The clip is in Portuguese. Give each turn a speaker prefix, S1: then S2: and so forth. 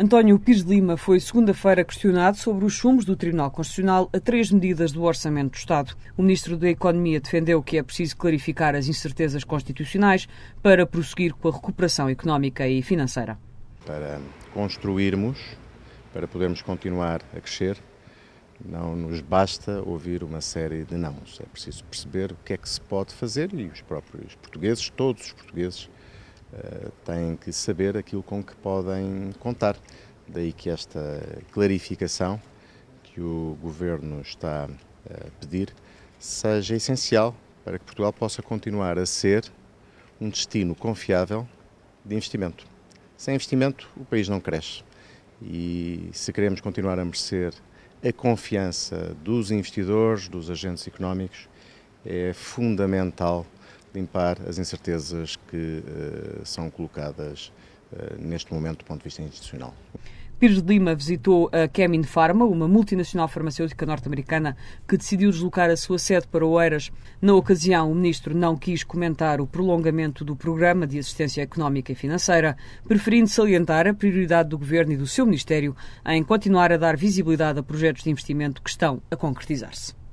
S1: António Pires Lima foi segunda-feira questionado sobre os sumos do Tribunal Constitucional a três medidas do Orçamento do Estado. O Ministro da Economia defendeu que é preciso clarificar as incertezas constitucionais para prosseguir com a recuperação económica e financeira.
S2: Para construirmos, para podermos continuar a crescer, não nos basta ouvir uma série de não. É preciso perceber o que é que se pode fazer e os próprios portugueses, todos os portugueses, eh, têm que saber aquilo com que podem contar. Daí que esta clarificação que o Governo está a eh, pedir seja essencial para que Portugal possa continuar a ser um destino confiável de investimento. Sem investimento, o país não cresce. E se queremos continuar a merecer a confiança dos investidores, dos agentes económicos, é fundamental limpar as incertezas que uh, são colocadas uh, neste momento do ponto de vista institucional.
S1: Pires de Lima visitou a Kemin Pharma, uma multinacional farmacêutica norte-americana que decidiu deslocar a sua sede para Oeiras. Na ocasião, o ministro não quis comentar o prolongamento do programa de assistência económica e financeira, preferindo salientar a prioridade do governo e do seu ministério em continuar a dar visibilidade a projetos de investimento que estão a concretizar-se.